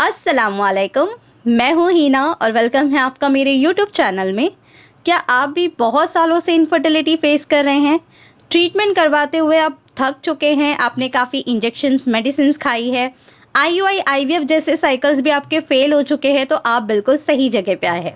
असलकम मैं हूँ हीना और वेलकम है आपका मेरे YouTube चैनल में क्या आप भी बहुत सालों से इनफर्टिलिटी फेस कर रहे हैं ट्रीटमेंट करवाते हुए आप थक चुके हैं आपने काफ़ी इंजेक्शन्स मेडिसिन खाई है आई यू आई आई जैसे साइकिल्स भी आपके फेल हो चुके हैं तो आप बिल्कुल सही जगह पे आए हैं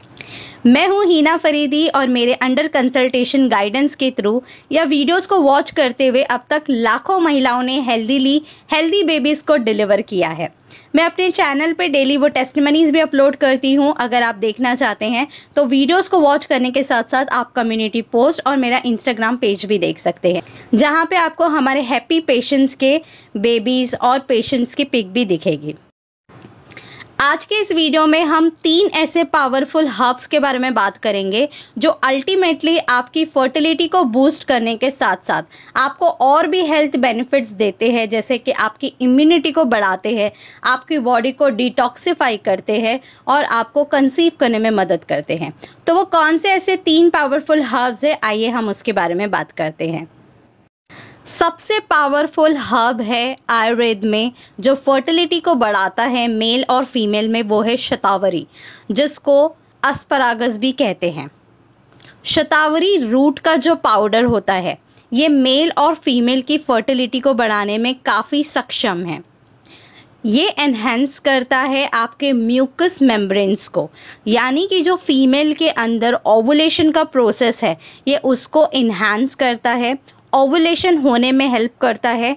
मैं हूं हीना फरीदी और मेरे अंडर कंसल्टेशन गाइडेंस के थ्रू या वीडियोस को वॉच करते हुए अब तक लाखों महिलाओं ने हेल्दीली हेल्दी बेबीज़ को डिलीवर किया है मैं अपने चैनल पर डेली वो टेस्टमनीज भी अपलोड करती हूं अगर आप देखना चाहते हैं तो वीडियोस को वॉच करने के साथ साथ आप कम्युनिटी पोस्ट और मेरा इंस्टाग्राम पेज भी देख सकते हैं जहाँ पर आपको हमारे हैप्पी पेशेंट्स के बेबीज़ और पेशेंट्स की पिक भी दिखेगी आज के इस वीडियो में हम तीन ऐसे पावरफुल हर्ब्स के बारे में बात करेंगे जो अल्टीमेटली आपकी फर्टिलिटी को बूस्ट करने के साथ साथ आपको और भी हेल्थ बेनिफिट्स देते हैं जैसे कि आपकी इम्यूनिटी को बढ़ाते हैं आपकी बॉडी को डिटॉक्सिफाई करते हैं और आपको कंसीव करने में मदद करते हैं तो वो कौन से ऐसे तीन पावरफुल हर्ब्स है आइए हम उसके बारे में बात करते हैं सबसे पावरफुल हर्ब है आयुर्वेद में जो फर्टिलिटी को बढ़ाता है मेल और फीमेल में वो है शतावरी जिसको अस्परागस भी कहते हैं शतावरी रूट का जो पाउडर होता है ये मेल और फीमेल की फर्टिलिटी को बढ़ाने में काफ़ी सक्षम है ये एनहेंस करता है आपके म्यूकस मेम्ब्रेन्स को यानी कि जो फीमेल के अंदर ओवुलेशन का प्रोसेस है ये उसको इन्हेंस करता है ओवुलेशन होने में हेल्प करता है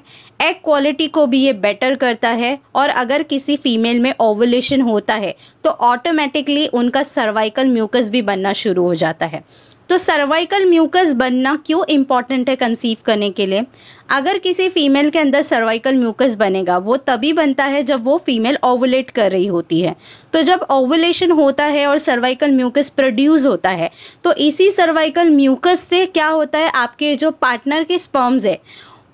एग क्वालिटी को भी ये बेटर करता है और अगर किसी फीमेल में ओवुलेशन होता है तो ऑटोमेटिकली उनका सर्वाइकल म्यूकस भी बनना शुरू हो जाता है तो सर्वाइकल म्यूकस बनना क्यों इम्पॉर्टेंट है कंसीव करने के लिए अगर किसी फीमेल के अंदर सर्वाइकल म्यूकस बनेगा वो तभी बनता है जब वो फीमेल ओवुलेट कर रही होती है तो जब ओवुलेशन होता है और सर्वाइकल म्यूकस प्रोड्यूस होता है तो इसी सर्वाइकल म्यूकस से क्या होता है आपके जो पार्टनर के स्पर्म्स है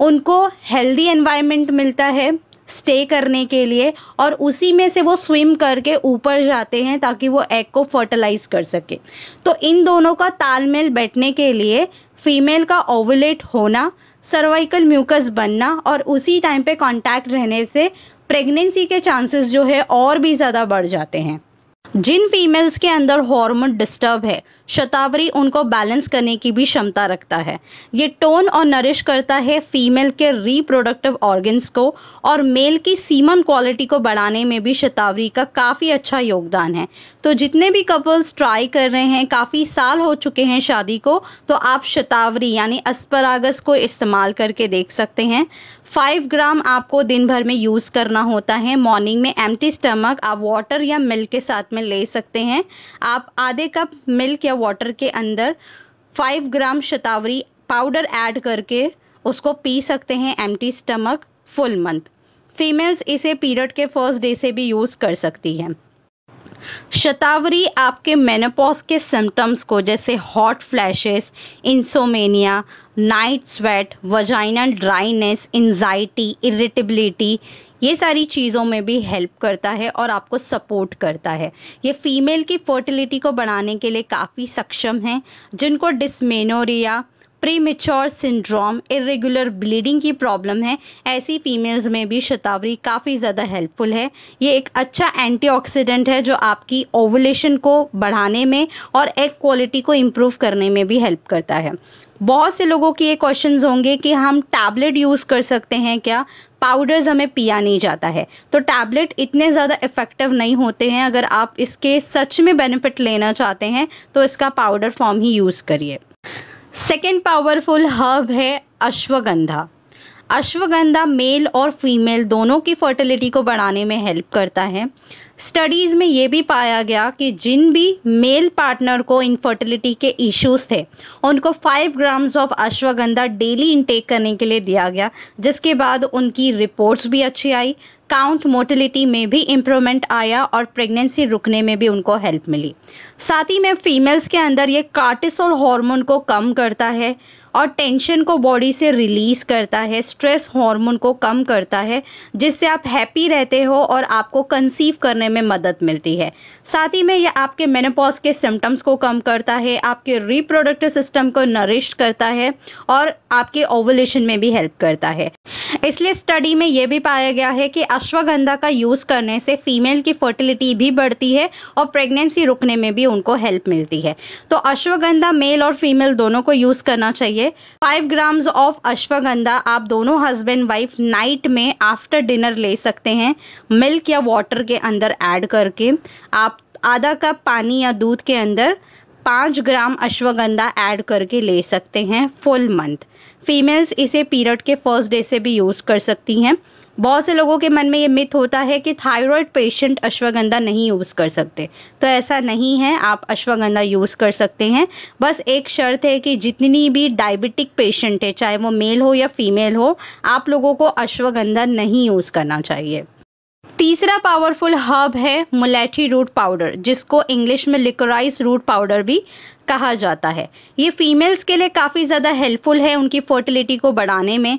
उनको हेल्दी एनवायरनमेंट मिलता है स्टे करने के लिए और उसी में से वो स्विम करके ऊपर जाते हैं ताकि वो एग को फर्टिलाइज कर सके तो इन दोनों का तालमेल बैठने के लिए फीमेल का ओवलेट होना सर्वाइकल म्यूकस बनना और उसी टाइम पे कांटेक्ट रहने से प्रेगनेंसी के चांसेस जो है और भी ज़्यादा बढ़ जाते हैं जिन फीमेल्स के अंदर हार्मोन डिस्टर्ब है शतावरी उनको बैलेंस करने की भी क्षमता रखता है ये टोन और नरिश करता है फीमेल के रिप्रोडक्टिव ऑर्गन्स को और मेल की सीमन क्वालिटी को बढ़ाने में भी शतावरी का काफ़ी अच्छा योगदान है तो जितने भी कपल्स ट्राई कर रहे हैं काफ़ी साल हो चुके हैं शादी को तो आप शतावरी यानी अस्परागस को इस्तेमाल करके देख सकते हैं फाइव ग्राम आपको दिन भर में यूज़ करना होता है मॉर्निंग में एम्प्टी स्टमक आप वाटर या मिल्क के साथ में ले सकते हैं आप आधे कप मिल्क या या वाटर के अंदर फाइव ग्राम शतावरी पाउडर ऐड करके उसको पी सकते हैं एम स्टमक फुल मंथ फीमेल्स इसे पीरियड के फर्स्ट डे से भी यूज़ कर सकती हैं शतावरी आपके मेनोपॉज के सिम्टम्स को जैसे hot flashes insomnia night sweat vaginal dryness anxiety irritability ये सारी चीज़ों में भी हेल्प करता है और आपको सपोर्ट करता है ये फीमेल की फर्टिलिटी को बढ़ाने के लिए काफ़ी सक्षम है जिनको dysmenorrhea premature syndrome irregular bleeding की प्रॉब्लम है ऐसी फीमेल्स में भी शतावरी काफ़ी ज़्यादा हेल्पफुल है ये एक अच्छा एंटीऑक्सीडेंट है जो आपकी ओवुलेशन को बढ़ाने में और एग क्वालिटी को इम्प्रूव करने में भी हेल्प करता है बहुत से लोगों के ये क्वेश्चंस होंगे कि हम टैबलेट यूज़ कर सकते हैं क्या पाउडर्स हमें पिया नहीं जाता है तो टैबलेट इतने ज़्यादा इफ़ेक्टिव नहीं होते हैं अगर आप इसके सच में बेनिफिट लेना चाहते हैं तो इसका पाउडर फॉर्म ही यूज़ करिए सेकेंड पावरफुल हर्ब है अश्वगंधा अश्वगंधा मेल और फीमेल दोनों की फर्टिलिटी को बढ़ाने में हेल्प करता है स्टडीज़ में ये भी पाया गया कि जिन भी मेल पार्टनर को इनफर्टिलिटी के इश्यूज थे उनको five grams of ashwagandha daily intake करने के लिए दिया गया जिसके बाद उनकी रिपोर्ट्स भी अच्छी आई काउंट मोटिलिटी में भी इम्प्रूवमेंट आया और प्रेगनेंसी रुकने में भी उनको हेल्प मिली साथ ही में फीमेल्स के अंदर ये कार्टिसोल हार्मोन को कम करता है और टेंशन को बॉडी से रिलीज़ करता है स्ट्रेस हार्मोन को कम करता है जिससे आप हैप्पी रहते हो और आपको कंसीव करने होने में मदद मिलती है साथ ही में यह आपके मेनोपॉज के सिम्टम्स को कम करता है आपके रिप्रोडक्टिव सिस्टम को नरिश करता है और आपके ओवलेशन में भी हेल्प करता है इसलिए स्टडी में यह भी पाया गया है कि अश्वगंधा का यूज़ करने से फीमेल की फर्टिलिटी भी बढ़ती है और प्रेगनेंसी रुकने में भी उनको हेल्प मिलती है तो अश्वगंधा मेल और फीमेल दोनों को यूज़ करना चाहिए फाइव ग्राम्स ऑफ अश्वगंधा आप दोनों हस्बैंड वाइफ नाइट में आफ्टर डिनर ले सकते हैं मिल्क या वाटर के अंदर बार ऐड करके आप आधा कप पानी या दूध के अंदर पाँच ग्राम अश्वगंधा ऐड करके ले सकते हैं फुल मंथ फीमेल्स इसे पीरियड के फर्स्ट डे से भी यूज़ कर सकती हैं बहुत से लोगों के मन में ये मिथ होता है कि थायराइड पेशेंट अश्वगंधा नहीं यूज़ कर सकते तो ऐसा नहीं है आप अश्वगंधा यूज़ कर सकते हैं बस एक शर्त है कि जितनी भी डायबिटिक पेशेंट है चाहे वो मेल हो या फीमेल हो आप लोगों को अश्वगंधा नहीं यूज़ करना चाहिए तीसरा पावरफुल हर्ब है मुलैठी रूट पाउडर जिसको इंग्लिश में लिकोराइज रूट पाउडर भी कहा जाता है ये फीमेल्स के लिए काफ़ी ज़्यादा हेल्पफुल है उनकी फर्टिलिटी को बढ़ाने में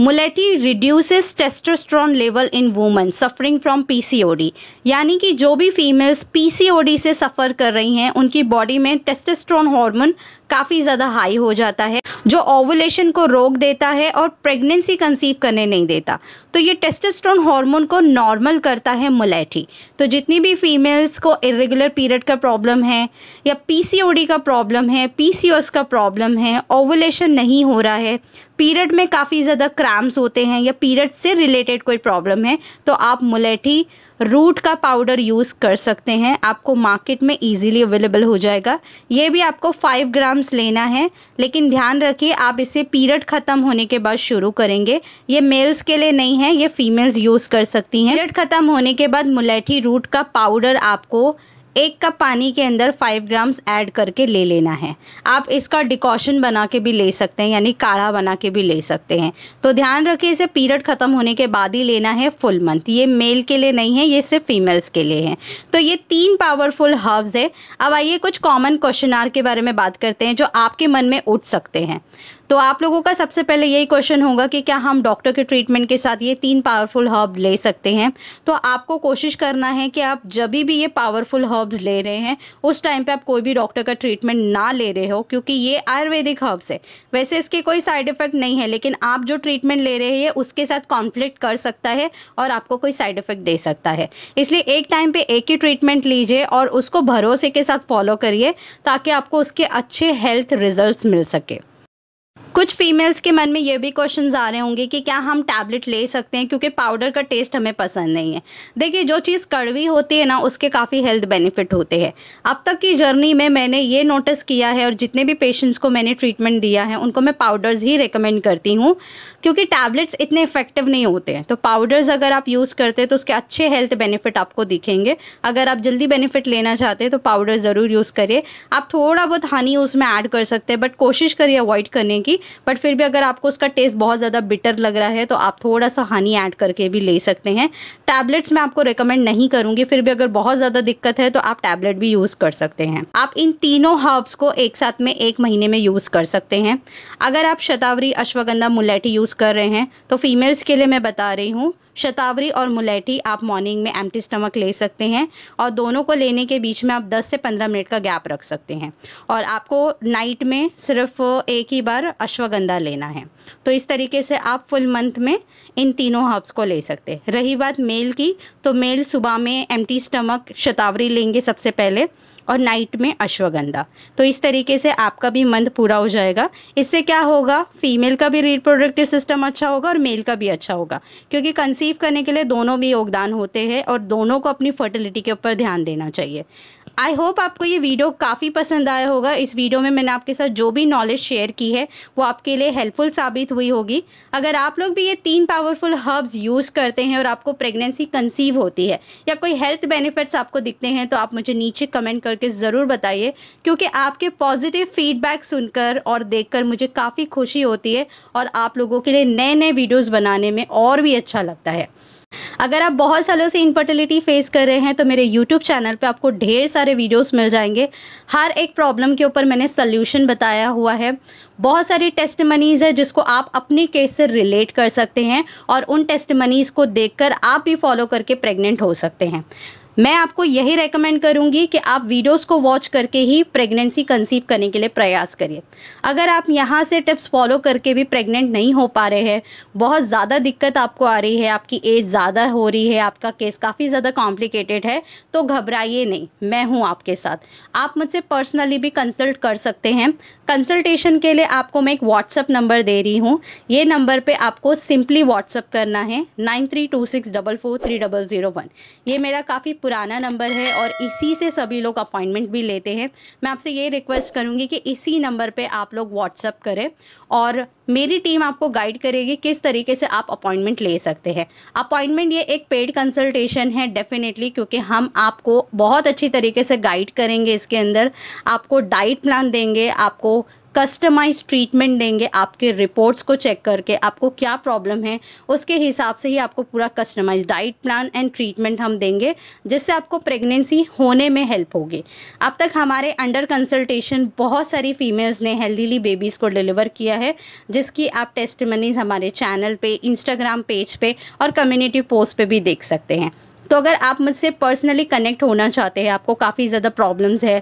mulethi reduces testosterone level in woman suffering from PCOD यानी कि जो भी फीमेल्स पीसीओडी से सफ़र कर रही हैं उनकी बॉडी में टेस्टोस्ट्रॉन हार्मोन काफ़ी ज़्यादा हाई हो जाता है जो ओवुलेशन को रोक देता है और प्रेगनेंसी कंसीव करने नहीं देता तो ये टेस्टोस्टेरोन हार्मोन को नॉर्मल करता है मुलैठी तो जितनी भी फीमेल्स को इरेगुलर पीरियड का प्रॉब्लम है या पीसीओडी का प्रॉब्लम है पीसीओएस का प्रॉब्लम है ओवुलेशन नहीं हो रहा है पीरियड में काफ़ी ज़्यादा क्रैम्स होते हैं या पीरियड से रिलेटेड कोई प्रॉब्लम है तो आप मुलैठी रूट का पाउडर यूज़ कर सकते हैं आपको मार्केट में इजीली अवेलेबल हो जाएगा ये भी आपको फाइव ग्राम्स लेना है लेकिन ध्यान रखिए आप इसे पीरियड ख़त्म होने के बाद शुरू करेंगे ये मेल्स के लिए नहीं है ये फीमेल्स यूज़ कर सकती हैं पीरियड ख़त्म होने के बाद मुलैठी रूट का पाउडर आपको एक कप पानी के अंदर फाइव ग्राम्स ऐड करके ले लेना है आप इसका डिकॉशन बना के भी ले सकते हैं यानी काढ़ा बना के भी ले सकते हैं तो ध्यान रखिए इसे पीरियड ख़त्म होने के बाद ही लेना है फुल मंथ ये मेल के लिए नहीं है ये सिर्फ फीमेल्स के लिए है तो ये तीन पावरफुल हर्ब्स है अब आइए कुछ कॉमन क्वेश्चन के बारे में बात करते हैं जो आपके मन में उठ सकते हैं तो आप लोगों का सबसे पहले यही क्वेश्चन होगा कि क्या हम डॉक्टर के ट्रीटमेंट के साथ ये तीन पावरफुल हर्ब ले सकते हैं तो आपको कोशिश करना है कि आप जब भी ये पावरफुल हर्ब्स ले रहे हैं उस टाइम पे आप कोई भी डॉक्टर का ट्रीटमेंट ना ले रहे हो क्योंकि ये आयुर्वेदिक हर्ब्स है वैसे इसके कोई साइड इफेक्ट नहीं है लेकिन आप जो ट्रीटमेंट ले रहे हैं उसके साथ कॉन्फ्लिक्ट कर सकता है और आपको कोई साइड इफेक्ट दे सकता है इसलिए एक टाइम पे एक ही ट्रीटमेंट लीजिए और उसको भरोसे के साथ फॉलो करिए ताकि आपको उसके अच्छे हेल्थ रिजल्ट मिल सके कुछ फीमेल्स के मन में ये भी क्वेश्चन आ रहे होंगे कि क्या हम टैबलेट ले सकते हैं क्योंकि पाउडर का टेस्ट हमें पसंद नहीं है देखिए जो चीज़ कड़वी होती है ना उसके काफ़ी हेल्थ बेनिफिट होते हैं अब तक की जर्नी में मैंने ये नोटिस किया है और जितने भी पेशेंट्स को मैंने ट्रीटमेंट दिया है उनको मैं पाउडर्स ही रिकमेंड करती हूँ क्योंकि टैबलेट्स इतने इफेक्टिव नहीं होते हैं तो पाउडर्स अगर आप यूज़ करते हैं तो उसके अच्छे हेल्थ बेनिफिट आपको दिखेंगे अगर आप जल्दी बेनिफिट लेना चाहते हैं तो पाउडर ज़रूर यूज़ करिए आप थोड़ा बहुत हनी उसमें ऐड कर सकते हैं बट कोशिश करिए अवॉइड करने की बट फिर भी अगर आपको उसका टेस्ट बहुत ज़्यादा बिटर लग रहा है तो आप थोड़ा सा हनी ऐड करके भी ले सकते हैं टैबलेट्स मैं आपको रिकमेंड नहीं करूँगी फिर भी अगर बहुत ज़्यादा दिक्कत है तो आप टैबलेट भी यूज़ कर सकते हैं आप इन तीनों हर्ब्स को एक साथ में एक महीने में यूज़ कर सकते हैं अगर आप शतावरी अश्वगंधा मुलैठी यूज़ कर रहे हैं तो फीमेल्स के लिए मैं बता रही हूँ शतावरी और मुलैठी आप मॉर्निंग में एम्प्टी स्टमक ले सकते हैं और दोनों को लेने के बीच में आप 10 से 15 मिनट का गैप रख सकते हैं और आपको नाइट में सिर्फ एक ही बार अश्वगंधा लेना है तो इस तरीके से आप फुल मंथ में इन तीनों हर्ब्स को ले सकते हैं रही बात मेल की तो मेल सुबह में एम्प्टी स्टमक शतावरी लेंगे सबसे पहले और नाइट में अश्वगंधा तो इस तरीके से आपका भी मंथ पूरा हो जाएगा इससे क्या होगा फीमेल का भी रिप्रोडक्टिव सिस्टम अच्छा होगा और मेल का भी अच्छा होगा क्योंकि कंसीव करने के लिए दोनों भी योगदान होते हैं और दोनों को अपनी फर्टिलिटी के ऊपर ध्यान देना चाहिए आई होप आपको ये वीडियो काफ़ी पसंद आया होगा इस वीडियो में मैंने आपके साथ जो भी नॉलेज शेयर की है वो आपके लिए हेल्पफुल साबित हुई होगी अगर आप लोग भी ये तीन पावरफुल हर्ब्स यूज़ करते हैं और आपको प्रेगनेंसी कंसीव होती है या कोई हेल्थ बेनिफिट्स आपको दिखते हैं तो आप मुझे नीचे कमेंट कर करके ज़रूर बताइए क्योंकि आपके पॉजिटिव फीडबैक सुनकर और देखकर मुझे काफ़ी खुशी होती है और आप लोगों के लिए नए नए वीडियोस बनाने में और भी अच्छा लगता है अगर आप बहुत सालों से इनफर्टिलिटी फेस कर रहे हैं तो मेरे यूट्यूब चैनल पे आपको ढेर सारे वीडियोस मिल जाएंगे हर एक प्रॉब्लम के ऊपर मैंने सोल्यूशन बताया हुआ है बहुत सारी टेस्ट मनीज़ है जिसको आप अपने केस से रिलेट कर सकते हैं और उन टेस्ट मनीज़ को देखकर आप भी फॉलो करके प्रेग्नेंट हो सकते हैं मैं आपको यही रेकमेंड करूंगी कि आप वीडियोस को वॉच करके ही प्रेगनेंसी कंसीव करने के लिए प्रयास करिए अगर आप यहाँ से टिप्स फॉलो करके भी प्रेग्नेंट नहीं हो पा रहे हैं बहुत ज़्यादा दिक्कत आपको आ रही है आपकी एज ज़्यादा हो रही है आपका केस काफ़ी ज़्यादा कॉम्प्लिकेटेड है तो घबराइए नहीं मैं हूँ आपके साथ आप मुझसे पर्सनली भी कंसल्ट कर सकते हैं कंसल्टेशन के लिए आपको मैं एक व्हाट्सअप नंबर दे रही हूँ ये नंबर पर आपको सिंपली व्हाट्सअप करना है nine three two six double four three double zero one ये मेरा काफ़ी पुराना नंबर है और इसी से सभी लोग अपॉइंटमेंट भी लेते हैं मैं आपसे ये रिक्वेस्ट करूँगी कि इसी नंबर पे आप लोग व्हाट्सअप करें और मेरी टीम आपको गाइड करेगी किस तरीके से आप अपॉइंटमेंट ले सकते हैं अपॉइंटमेंट ये एक पेड कंसल्टेशन है डेफिनेटली क्योंकि हम आपको बहुत अच्छी तरीके से गाइड करेंगे इसके अंदर आपको डाइट प्लान देंगे आपको कस्टमाइज ट्रीटमेंट देंगे आपके रिपोर्ट्स को चेक करके आपको क्या प्रॉब्लम है उसके हिसाब से ही आपको पूरा customize diet plan and treatment हम देंगे जिससे आपको प्रेगनेंसी होने में हेल्प होगी अब तक हमारे अंडर कंसल्टेशन बहुत सारी फीमेल्स ने हेल्दीली बेबीज़ को डिलीवर किया है जिसकी आप टेस्टमनीज हमारे चैनल पे इंस्टाग्राम पेज पे और कम्युनिटी पोस्ट पर भी देख सकते हैं तो अगर आप मुझसे पर्सनली कनेक्ट होना चाहते हैं आपको काफ़ी ज़्यादा प्रॉब्लम्स है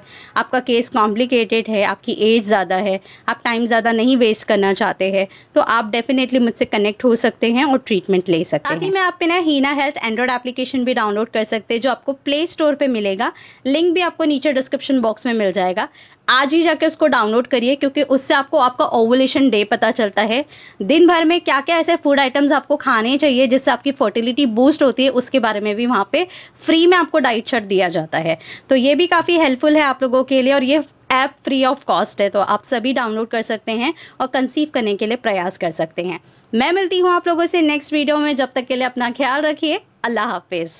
आपका केस कॉम्प्लिकेटेड है आपकी एज ज़्यादा है आप टाइम ज़्यादा नहीं वेस्ट करना चाहते हैं तो आप डेफिनेटली मुझसे कनेक्ट हो सकते हैं और ट्रीटमेंट ले सकते हैं मैं आप पे ना हीना हेल्थ एंड्रॉयड एप्लीकेशन भी डाउनलोड कर सकते हैं जो आपको प्ले स्टोर पर मिलेगा लिंक भी आपको नीचे डिस्क्रिप्शन बॉक्स में मिल जाएगा आज ही जाकर उसको डाउनलोड करिए क्योंकि उससे आपको आपका ओवुलेशन डे पता चलता है दिन भर में क्या क्या ऐसे फूड आइटम्स आपको खाने चाहिए जिससे आपकी फर्टिलिटी बूस्ट होती है उसके बारे में भी वहाँ वहाँ पे फ्री में आपको डाइट चार्ट दिया जाता है तो ये भी काफ़ी हेल्पफुल है आप लोगों के लिए और ये ऐप फ्री ऑफ कॉस्ट है तो आप सभी डाउनलोड कर सकते हैं और कंसीव करने के लिए प्रयास कर सकते हैं मैं मिलती हूँ आप लोगों से नेक्स्ट वीडियो में जब तक के लिए अपना ख्याल रखिए अल्लाह हाफिज़